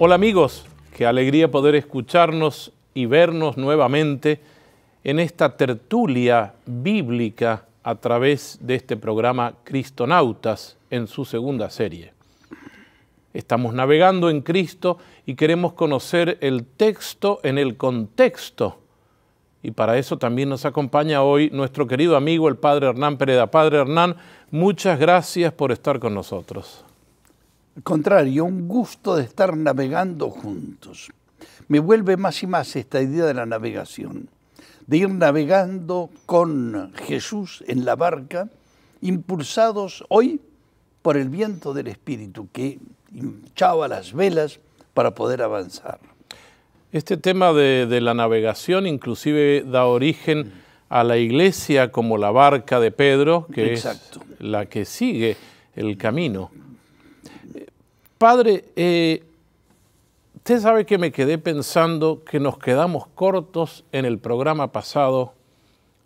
Hola amigos, qué alegría poder escucharnos y vernos nuevamente en esta tertulia bíblica a través de este programa Cristonautas en su segunda serie. Estamos navegando en Cristo y queremos conocer el texto en el contexto. Y para eso también nos acompaña hoy nuestro querido amigo el Padre Hernán Pereda. Padre Hernán, muchas gracias por estar con nosotros contrario, un gusto de estar navegando juntos. Me vuelve más y más esta idea de la navegación, de ir navegando con Jesús en la barca, impulsados hoy por el viento del Espíritu que hinchaba las velas para poder avanzar. Este tema de, la navegación inclusive da origen a la iglesia como la barca de Pedro, que es la que sigue el camino. Padre, eh, usted sabe que me quedé pensando que nos quedamos cortos en el programa pasado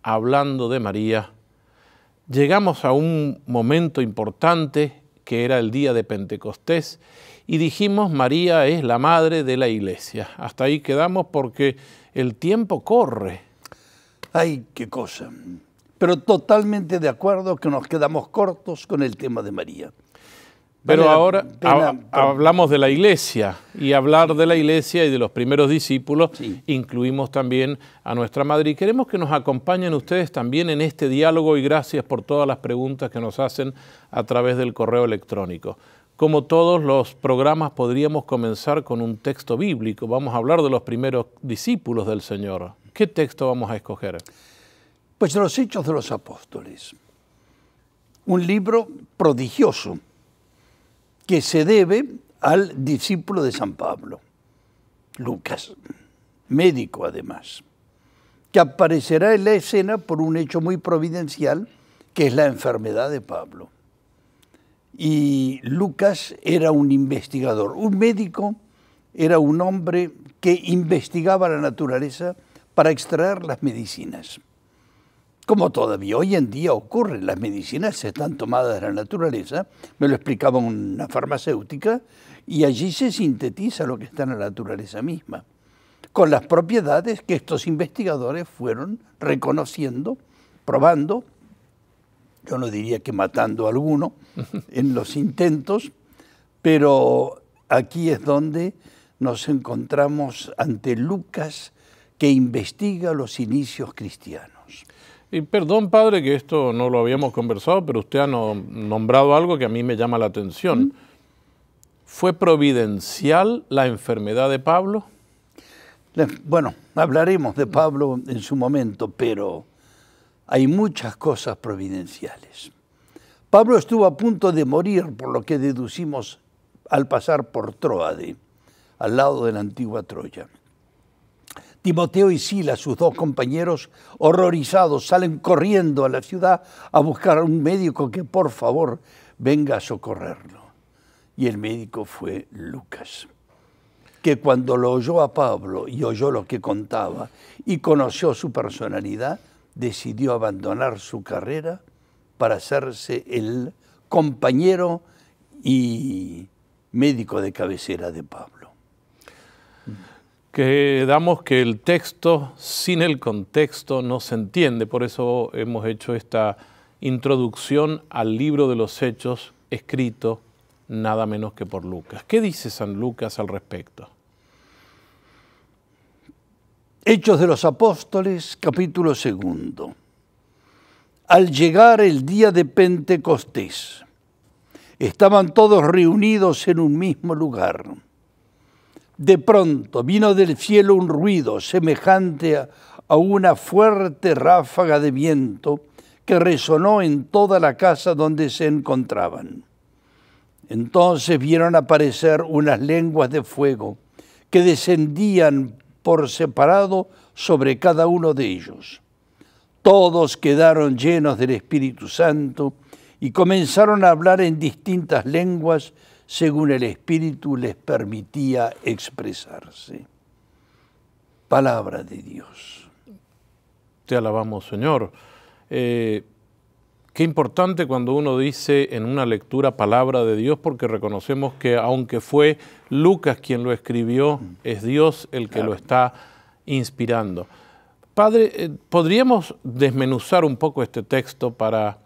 hablando de María. Llegamos a un momento importante que era el día de Pentecostés y dijimos María es la madre de la iglesia. Hasta ahí quedamos porque el tiempo corre. Ay, qué cosa. Pero totalmente de acuerdo que nos quedamos cortos con el tema de María. Pero ahora hablamos de la iglesia y hablar de la iglesia y de los primeros discípulos incluimos también a nuestra madre y queremos que nos acompañen ustedes también en este diálogo y gracias por todas las preguntas que nos hacen a través del correo electrónico. Como todos los programas podríamos comenzar con un texto bíblico. Vamos a hablar de los primeros discípulos del Señor. ¿Qué texto vamos a escoger? Pues de los Hechos de los Apóstoles. Un libro prodigioso que se debe al discípulo de San Pablo, Lucas, médico además, que aparecerá en la escena por un hecho muy providencial, que es la enfermedad de Pablo. Y Lucas era un investigador, un médico era un hombre que investigaba la naturaleza para extraer las medicinas como todavía hoy en día ocurre, las medicinas se están tomadas de la naturaleza, me lo explicaba una farmacéutica, y allí se sintetiza lo que está en la naturaleza misma, con las propiedades que estos investigadores fueron reconociendo, probando, yo no diría que matando a alguno en los intentos, pero aquí es donde nos encontramos ante Lucas que investiga los inicios cristianos. Y perdón, padre, que esto no lo habíamos conversado, pero usted ha nombrado algo que a mí me llama la atención. ¿Fue providencial la enfermedad de Pablo? Bueno, hablaremos de Pablo en su momento, pero hay muchas cosas providenciales. Pablo estuvo a punto de morir, por lo que deducimos al pasar por Troade, al lado de la antigua Troya. Timoteo y Sila, sus dos compañeros, horrorizados, salen corriendo a la ciudad a buscar a un médico que por favor venga a socorrerlo. Y el médico fue Lucas, que cuando lo oyó a Pablo y oyó lo que contaba y conoció su personalidad, decidió abandonar su carrera para hacerse el compañero y médico de cabecera de Pablo. Quedamos que el texto sin el contexto no se entiende, por eso hemos hecho esta introducción al libro de los hechos escrito nada menos que por Lucas. ¿Qué dice San Lucas al respecto? Hechos de los Apóstoles, capítulo segundo. Al llegar el día de Pentecostés, estaban todos reunidos en un mismo lugar. De pronto vino del cielo un ruido semejante a, una fuerte ráfaga de viento que resonó en toda la casa donde se encontraban. Entonces vieron aparecer unas lenguas de fuego que descendían por separado sobre cada uno de ellos. Todos quedaron llenos del Espíritu Santo y comenzaron a hablar en distintas lenguas según el Espíritu les permitía expresarse. Palabra de Dios. Te alabamos, Señor. Eh, qué importante cuando uno dice en una lectura palabra de Dios, porque reconocemos que aunque fue Lucas quien lo escribió, es Dios el que lo está inspirando. Padre, eh, ¿podríamos desmenuzar un poco este texto para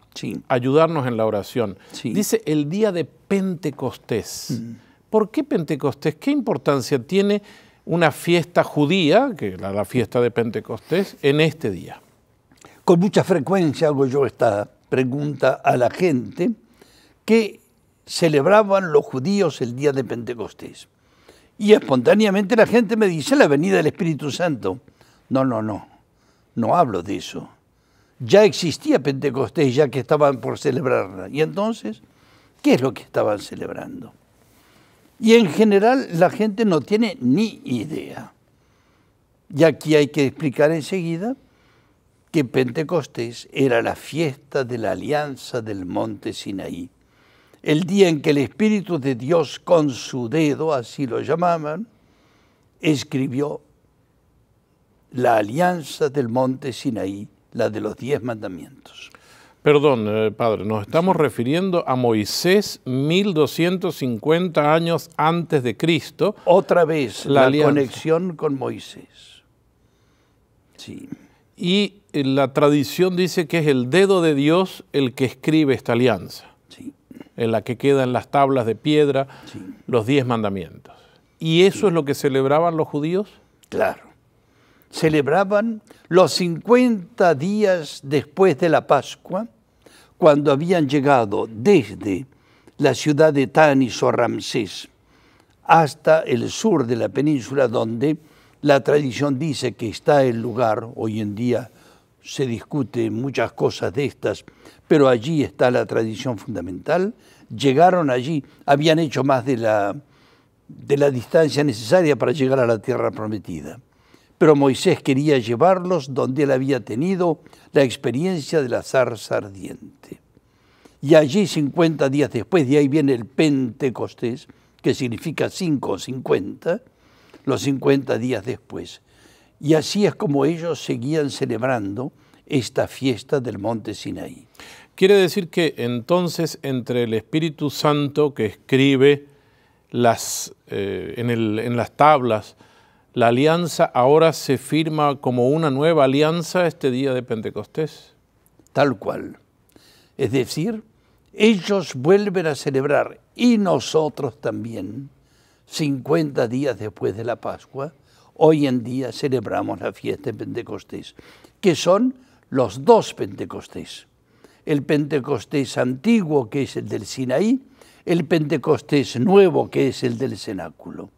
ayudarnos en la oración. Dice el día de Pentecostés. Mm. ¿Por qué Pentecostés? ¿Qué importancia tiene una fiesta judía, que es la fiesta de Pentecostés, en este día? Con mucha frecuencia hago yo esta pregunta a la gente que celebraban los judíos el día de Pentecostés. Y espontáneamente la gente me dice la venida del Espíritu Santo. No, no, no, no hablo de eso ya existía Pentecostés, ya que estaban por celebrarla. Y entonces, ¿qué es lo que estaban celebrando? Y en general la gente no tiene ni idea. Y aquí hay que explicar enseguida que Pentecostés era la fiesta de la alianza del monte Sinaí, el día en que el Espíritu de Dios con su dedo, así lo llamaban, escribió la alianza del monte Sinaí la de los diez mandamientos. Perdón, eh, padre, nos estamos refiriendo a Moisés 1250 años antes de Cristo. Otra vez la, conexión con Moisés. Sí. Y eh, la tradición dice que es el dedo de Dios el que escribe esta alianza, sí. en la que quedan las tablas de piedra, los diez mandamientos. ¿Y eso es lo que celebraban los judíos? Claro celebraban los 50 días después de la Pascua, cuando habían llegado desde la ciudad de Tanis o Ramsés hasta el sur de la península, donde la tradición dice que está el lugar, hoy en día se discute muchas cosas de estas, pero allí está la tradición fundamental, llegaron allí, habían hecho más de la, de la distancia necesaria para llegar a la tierra prometida pero Moisés quería llevarlos donde él había tenido la experiencia de la zarza ardiente. Y allí, 50 días después, de ahí viene el Pentecostés, que significa 5 o 50, los 50 días después. Y así es como ellos seguían celebrando esta fiesta del monte Sinaí. Quiere decir que entonces entre el Espíritu Santo que escribe las, eh, en las tablas, la alianza ahora se firma como una nueva alianza este día de Pentecostés. Tal cual. Es decir, ellos vuelven a celebrar y nosotros también, 50 días después de la Pascua, hoy en día celebramos la fiesta de Pentecostés, que son los dos Pentecostés. El Pentecostés antiguo, que es el del Sinaí, el Pentecostés nuevo, que es el del cenáculo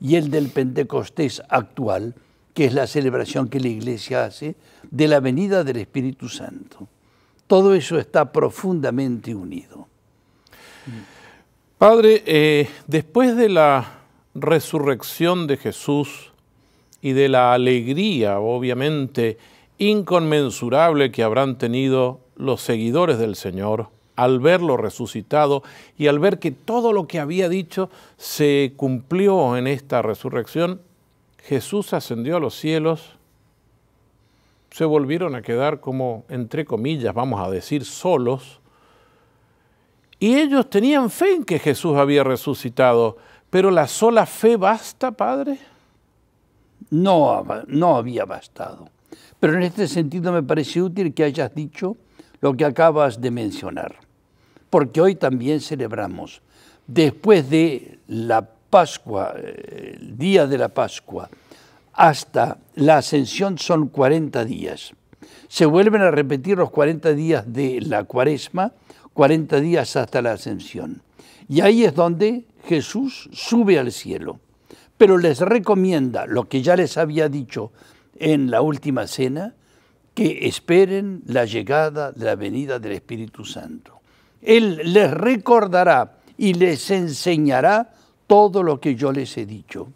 y el del Pentecostés actual, que es la celebración que la Iglesia hace de la venida del Espíritu Santo. Todo eso está profundamente unido. Padre, eh, después de la resurrección de Jesús y de la alegría, obviamente, inconmensurable que habrán tenido los seguidores del Señor, al verlo resucitado y al ver que todo lo que había dicho se cumplió en esta resurrección, Jesús ascendió a los cielos, se volvieron a quedar como, entre comillas, vamos a decir, solos, y ellos tenían fe en que Jesús había resucitado, pero la sola fe basta, Padre. No, no había bastado. Pero en este sentido me parece útil que hayas dicho lo que acabas de mencionar porque hoy también celebramos, después de la Pascua, eh, el día de la Pascua, hasta la ascensión son 40 días. Se vuelven a repetir los 40 días de la cuaresma, 40 días hasta la ascensión. Y ahí es donde Jesús sube al cielo. Pero les recomienda lo que ya les había dicho en la última cena, que esperen la llegada de la venida del Espíritu Santo. Él les recordará y les enseñará todo lo que yo les he dicho.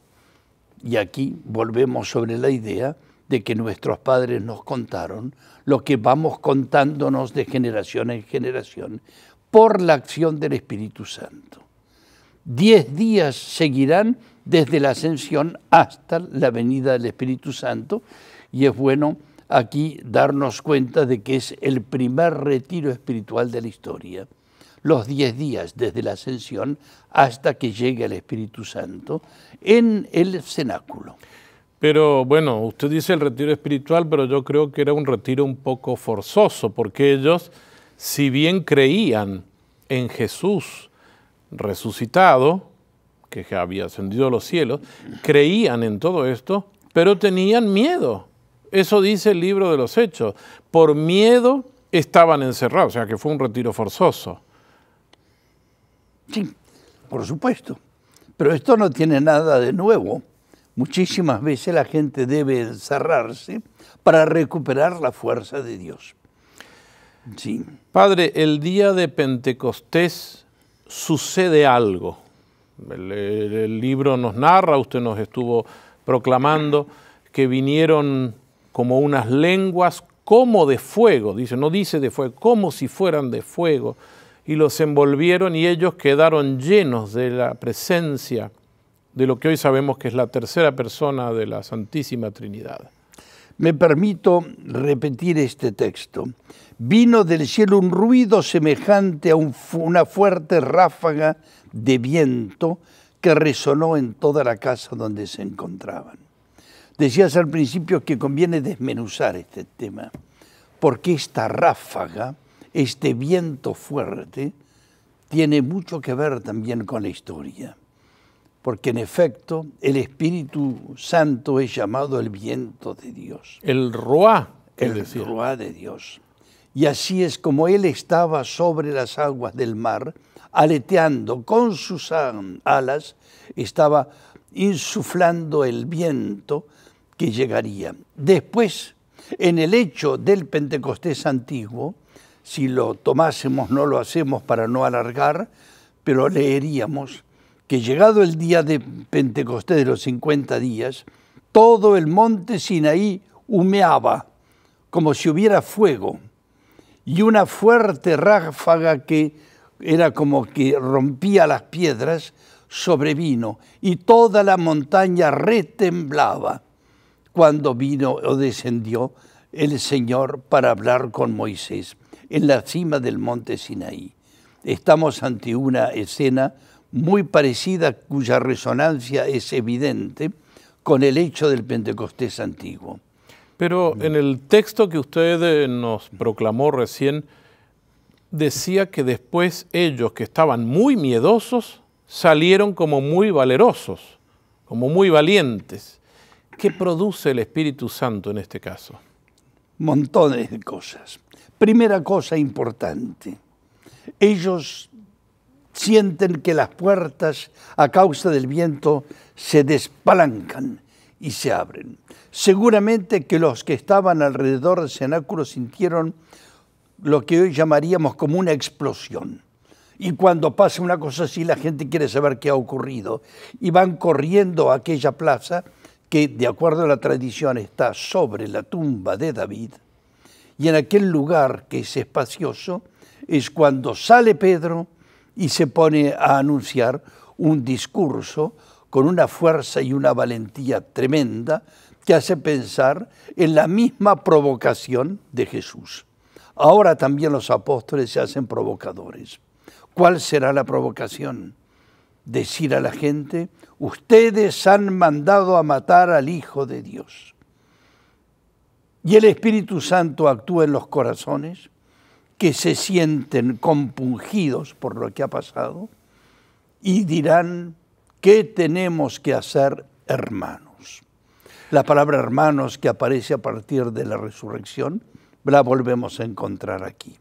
Y aquí volvemos sobre la idea de que nuestros padres nos contaron lo que vamos contándonos de generación en generación por la acción del Espíritu Santo. Diez días seguirán desde la ascensión hasta la venida del Espíritu Santo y es bueno aquí darnos cuenta de que es el primer retiro espiritual de la historia. Los diez días desde la ascensión hasta que llegue el Espíritu Santo en el cenáculo. Pero bueno, usted dice el retiro espiritual, pero yo creo que era un retiro un poco forzoso, porque ellos, si bien creían en Jesús resucitado, que había ascendido a los cielos, creían en todo esto, pero tenían miedo eso dice el libro de los hechos. Por miedo estaban encerrados, o sea que fue un retiro forzoso. Sí, por supuesto. Pero esto no tiene nada de nuevo. Muchísimas veces la gente debe encerrarse para recuperar la fuerza de Dios. Sí. Padre, el día de Pentecostés sucede algo. El, el libro nos narra, usted nos estuvo proclamando que vinieron como unas lenguas como de fuego, dice, no dice de fuego, como si fueran de fuego, y los envolvieron y ellos quedaron llenos de la presencia de lo que hoy sabemos que es la tercera persona de la Santísima Trinidad. Me permito repetir este texto. Vino del cielo un ruido semejante a una fuerte ráfaga de viento que resonó en toda la casa donde se encontraban. Decías al principio que conviene desmenuzar este tema, porque esta ráfaga, este viento fuerte, tiene mucho que ver también con la historia, porque en efecto el Espíritu Santo es llamado el viento de Dios. El Ruá. El de Dios. Y así es como él estaba sobre las aguas del mar, aleteando con sus alas, estaba insuflando el viento, llegaría. Después, en el hecho del Pentecostés antiguo, si lo tomásemos no lo hacemos para no alargar, pero leeríamos que llegado el día de Pentecostés de los 50 días, todo el monte Sinaí humeaba como si hubiera fuego y una fuerte ráfaga que era como que rompía las piedras sobrevino y toda la montaña retemblaba cuando vino o descendió el Señor para hablar con Moisés en la cima del monte Sinaí. Estamos ante una escena muy parecida cuya resonancia es evidente con el hecho del Pentecostés antiguo. Pero en el texto que usted eh, nos proclamó recién, decía que después ellos que estaban muy miedosos salieron como muy valerosos, como muy valientes. ¿Qué produce el Espíritu Santo en este caso? Montones de cosas. Primera cosa importante, ellos sienten que las puertas a causa del viento se despalancan y se abren. Seguramente que los que estaban alrededor del cenáculo sintieron lo que hoy llamaríamos como una explosión. Y cuando pasa una cosa así, la gente quiere saber qué ha ocurrido. Y van corriendo a aquella plaza que de acuerdo a la tradición está sobre la tumba de David, y en aquel lugar que es espacioso es cuando sale Pedro y se pone a anunciar un discurso con una fuerza y una valentía tremenda que hace pensar en la misma provocación de Jesús. Ahora también los apóstoles se hacen provocadores. ¿Cuál será la provocación? Decir a la gente ustedes han mandado a matar al Hijo de Dios. Y el Espíritu Santo actúa en los corazones que se sienten compungidos por lo que ha pasado y dirán, ¿qué tenemos que hacer, hermanos? La palabra hermanos que aparece a partir de la resurrección, la volvemos a encontrar aquí.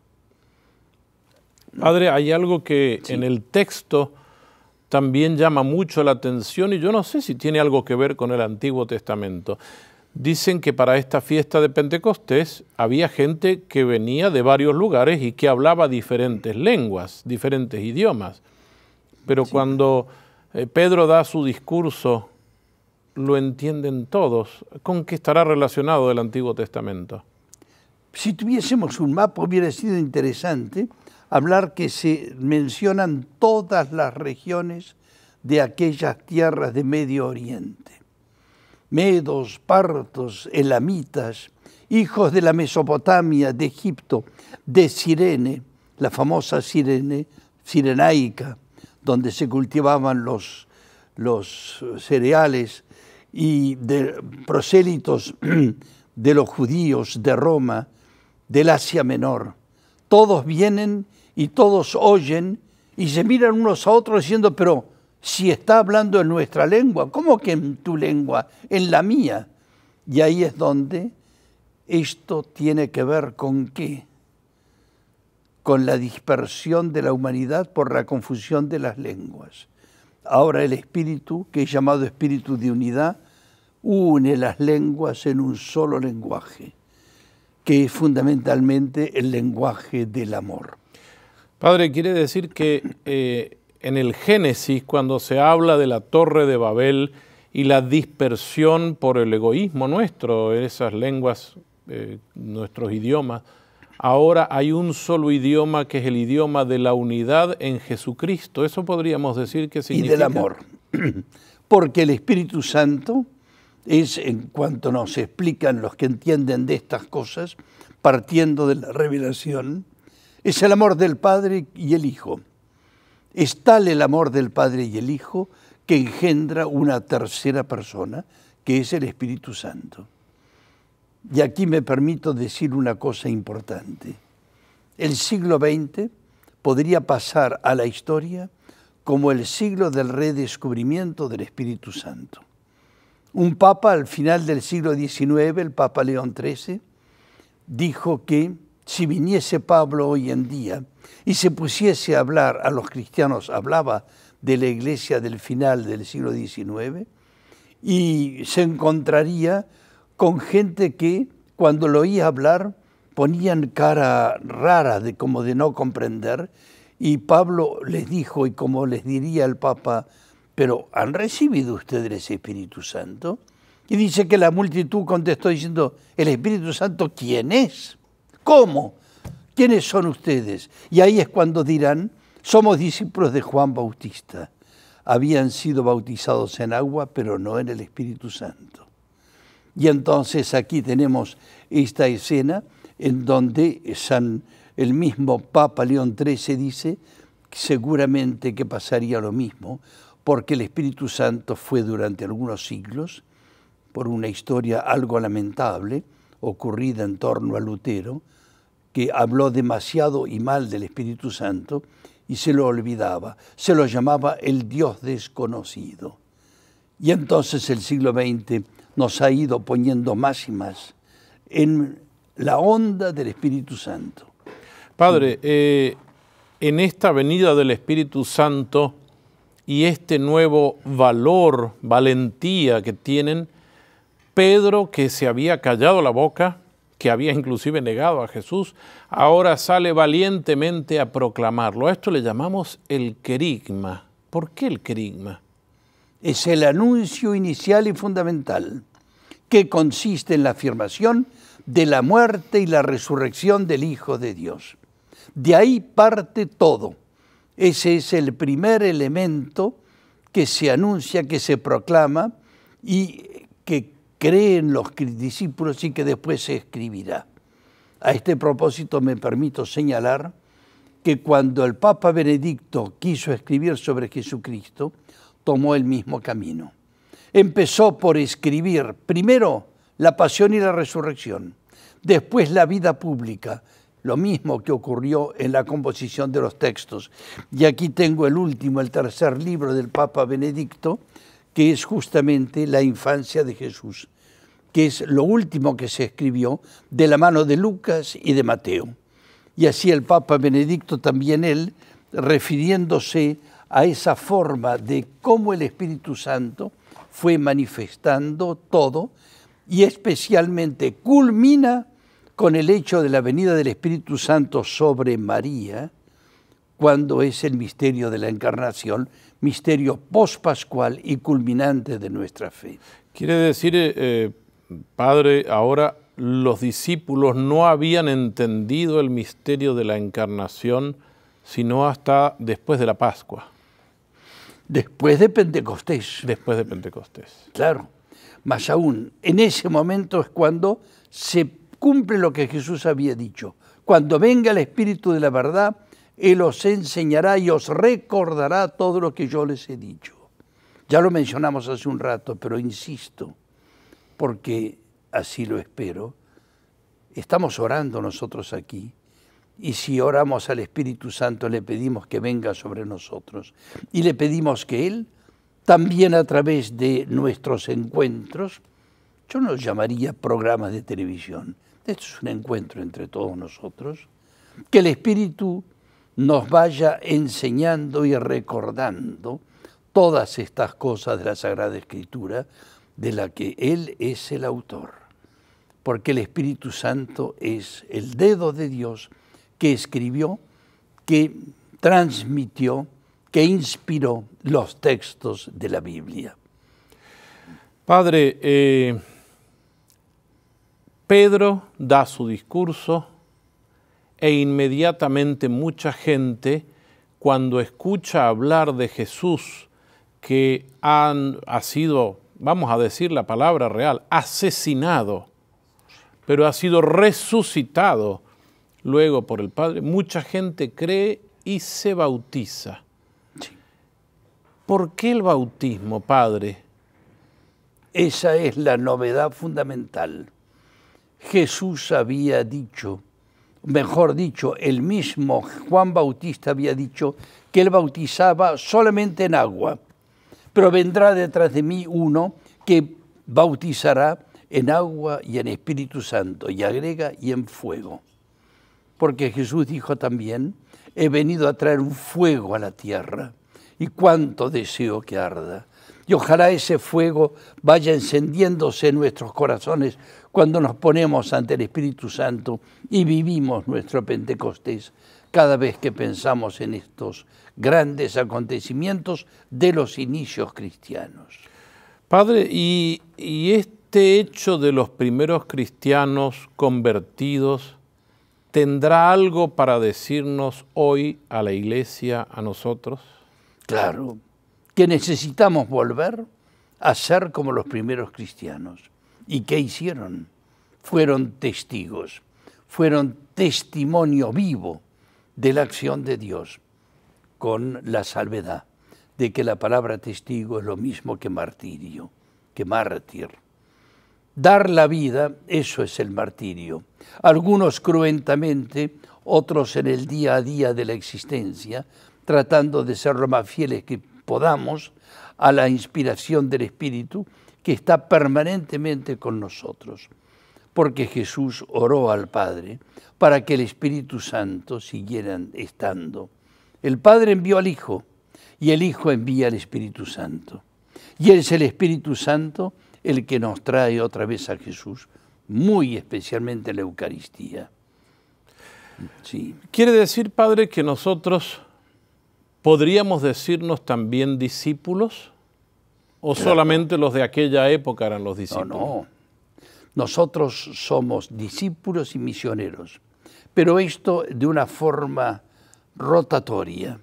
Padre, hay algo que en el texto también llama mucho la atención y yo no sé si tiene algo que ver con el Antiguo Testamento. Dicen que para esta fiesta de Pentecostés había gente que venía de varios lugares y que hablaba diferentes lenguas, diferentes idiomas. Pero cuando eh, Pedro da su discurso, lo entienden todos. ¿Con qué estará relacionado el Antiguo Testamento? Si tuviésemos un mapa hubiera sido interesante hablar que se mencionan todas las regiones de aquellas tierras de Medio Oriente. Medos, partos, elamitas, hijos de la Mesopotamia, de Egipto, de Sirene, la famosa Sirene, Sirenaica, donde se cultivaban los, los cereales, y de prosélitos de los judíos de Roma, del Asia Menor. Todos vienen y todos oyen y se miran unos a otros diciendo, pero si está hablando en nuestra lengua, ¿cómo que en tu lengua? En la mía. Y ahí es donde esto tiene que ver con qué? Con la dispersión de la humanidad por la confusión de las lenguas. Ahora el espíritu, que es llamado espíritu de unidad, une las lenguas en un solo lenguaje, que es fundamentalmente el lenguaje del amor. Padre, quiere decir que eh, en el Génesis, cuando se habla de la torre de Babel y la dispersión por el egoísmo nuestro, esas lenguas, eh, nuestros idiomas, ahora hay un solo idioma que es el idioma de la unidad en Jesucristo. Eso podríamos decir que significa... Y del amor. Porque el Espíritu Santo es, en cuanto nos explican los que entienden de estas cosas, partiendo de la revelación, es el amor del Padre y el Hijo. Es tal el amor del Padre y el Hijo que engendra una tercera persona, que es el Espíritu Santo. Y aquí me permito decir una cosa importante. El siglo XX podría pasar a la historia como el siglo del redescubrimiento del Espíritu Santo. Un papa al final del siglo XIX, el Papa León XIII, dijo que si viniese Pablo hoy en día y se pusiese a hablar a los cristianos, hablaba de la iglesia del final del siglo XIX, y se encontraría con gente que cuando lo oía hablar ponían cara rara de como de no comprender y Pablo les dijo y como les diría el Papa, pero ¿han recibido ustedes el Espíritu Santo? Y dice que la multitud contestó diciendo, ¿el Espíritu Santo quién es? ¿Cómo? ¿Quiénes son ustedes? Y ahí es cuando dirán, somos discípulos de Juan Bautista. Habían sido bautizados en agua, pero no en el Espíritu Santo. Y entonces aquí tenemos esta escena en donde el mismo Papa León XIII dice seguramente que pasaría lo mismo, porque el Espíritu Santo fue durante algunos siglos, por una historia algo lamentable, ocurrida en torno a Lutero, que habló demasiado y mal del Espíritu Santo y se lo olvidaba, se lo llamaba el Dios desconocido. Y entonces el siglo XX nos ha ido poniendo más y más en la onda del Espíritu Santo. Padre, eh, en esta venida del Espíritu Santo y este nuevo valor, valentía que tienen, Pedro, que se había callado la boca, que había inclusive negado a Jesús, ahora sale valientemente a proclamarlo. A esto le llamamos el querigma. ¿Por qué el querigma? Es el anuncio inicial y fundamental, que consiste en la afirmación de la muerte y la resurrección del Hijo de Dios. De ahí parte todo. Ese es el primer elemento que se anuncia, que se proclama y que creen los discípulos y que después se escribirá. A este propósito me permito señalar que cuando el Papa Benedicto quiso escribir sobre Jesucristo, tomó el mismo camino. Empezó por escribir primero la pasión y la resurrección, después la vida pública, lo mismo que ocurrió en la composición de los textos. Y aquí tengo el último, el tercer libro del Papa Benedicto, que es justamente la infancia de Jesús, que es lo último que se escribió de la mano de Lucas y de Mateo. Y así el Papa Benedicto también él, refiriéndose a esa forma de cómo el Espíritu Santo fue manifestando todo y especialmente culmina con el hecho de la venida del Espíritu Santo sobre María, cuando es el misterio de la encarnación, misterio postpascual y culminante de nuestra fe. Quiere decir, eh, eh, Padre, ahora los discípulos no habían entendido el misterio de la encarnación sino hasta después de la Pascua. Después de Pentecostés. Después de Pentecostés. Claro. Más aún, en ese momento es cuando se cumple lo que Jesús había dicho. Cuando venga el Espíritu de la verdad, él os enseñará y os recordará todo lo que yo les he dicho. Ya lo mencionamos hace un rato, pero insisto, porque así lo espero. Estamos orando nosotros aquí y si oramos al Espíritu Santo le pedimos que venga sobre nosotros y le pedimos que Él, también a través de nuestros encuentros, yo no llamaría programas de televisión, esto es un encuentro entre todos nosotros, que el Espíritu nos vaya enseñando y recordando todas estas cosas de la Sagrada Escritura de la que Él es el autor, porque el Espíritu Santo es el dedo de Dios que escribió, que transmitió, que inspiró los textos de la Biblia. Padre, eh, Pedro da su discurso e inmediatamente mucha gente, cuando escucha hablar de Jesús, que ha sido, vamos a decir la palabra real, asesinado, pero ha sido resucitado luego por el Padre, mucha gente cree y se bautiza. ¿Por qué el bautismo, Padre? Esa es la novedad fundamental. Jesús había dicho, mejor dicho, el mismo Juan Bautista había dicho que él bautizaba solamente en agua, pero vendrá detrás de mí uno que bautizará en agua y en Espíritu Santo, y agrega, y en fuego. Porque Jesús dijo también, he venido a traer un fuego a la tierra, y cuánto deseo que arda. Y ojalá ese fuego vaya encendiéndose en nuestros corazones cuando nos ponemos ante el Espíritu Santo y vivimos nuestro Pentecostés cada vez que pensamos en estos grandes acontecimientos de los inicios cristianos. Padre, y, este hecho de los primeros cristianos convertidos, ¿tendrá algo para decirnos hoy a la iglesia, a nosotros? Claro, que necesitamos volver a ser como los primeros cristianos. ¿Y qué hicieron? Fueron testigos, fueron testimonio vivo de la acción de Dios, con la salvedad de que la palabra testigo es lo mismo que martirio, que mártir. Dar la vida, eso es el martirio. Algunos cruentamente, otros en el día a día de la existencia, tratando de ser lo más fieles que podamos a la inspiración del Espíritu que está permanentemente con nosotros, porque Jesús oró al Padre para que el Espíritu Santo siguiera estando. El Padre envió al Hijo y el Hijo envía al Espíritu Santo. Y es el Espíritu Santo el que nos trae otra vez a Jesús, muy especialmente la Eucaristía. Sí. Quiere decir, Padre, que nosotros podríamos decirnos también discípulos. ¿O solamente los de aquella época eran los discípulos? No, no. Nosotros somos discípulos y misioneros, pero esto de una forma rotatoria.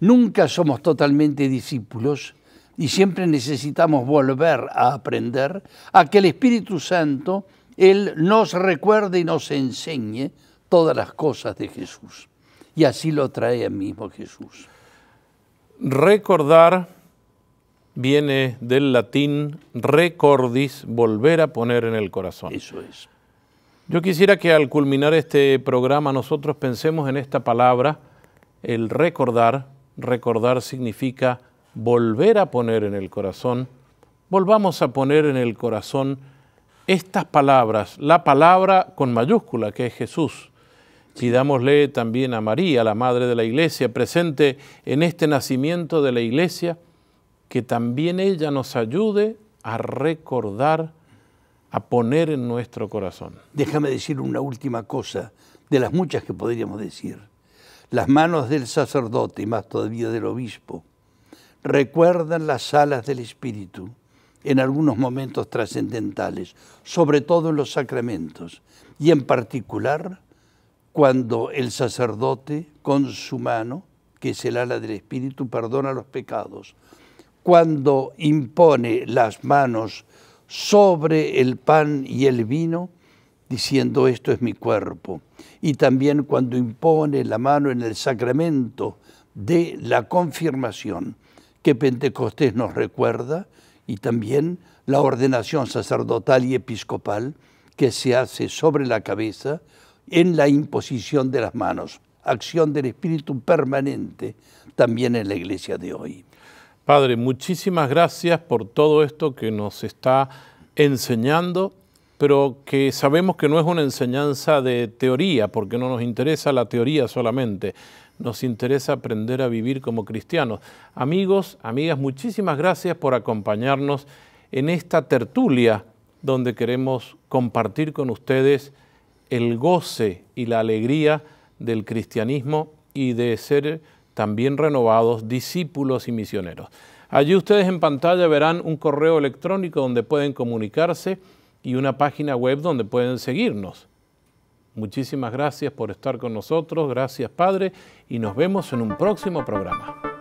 Nunca somos totalmente discípulos y siempre necesitamos volver a aprender a que el Espíritu Santo, Él nos recuerde y nos enseñe todas las cosas de Jesús. Y así lo trae el mismo Jesús. Recordar viene del latín recordis, volver a poner en el corazón. Eso es. Yo quisiera que al culminar este programa nosotros pensemos en esta palabra, el recordar. Recordar significa volver a poner en el corazón. Volvamos a poner en el corazón estas palabras, la palabra con mayúscula que es Jesús. Pidámosle también a María, la Madre de la Iglesia, presente en este nacimiento de la Iglesia, que también ella nos ayude a recordar, a poner en nuestro corazón. Déjame decir una última cosa, de las muchas que podríamos decir. Las manos del sacerdote y más todavía del obispo recuerdan las alas del Espíritu en algunos momentos trascendentales, sobre todo en los sacramentos, y en particular cuando el sacerdote con su mano, que es el ala del Espíritu, perdona los pecados, cuando impone las manos sobre el pan y el vino, diciendo esto es mi cuerpo, y también cuando impone la mano en el sacramento de la confirmación, que Pentecostés nos recuerda, y también la ordenación sacerdotal y episcopal que se hace sobre la cabeza en la imposición de las manos, acción del Espíritu permanente también en la iglesia de hoy. Padre, muchísimas gracias por todo esto que nos está enseñando, pero que sabemos que no es una enseñanza de teoría, porque no nos interesa la teoría solamente, nos interesa aprender a vivir como cristianos. Amigos, amigas, muchísimas gracias por acompañarnos en esta tertulia donde queremos compartir con ustedes el goce y la alegría del cristianismo y de ser también renovados, discípulos y misioneros. Allí ustedes en pantalla verán un correo electrónico donde pueden comunicarse y una página web donde pueden seguirnos. Muchísimas gracias por estar con nosotros, gracias Padre, y nos vemos en un próximo programa.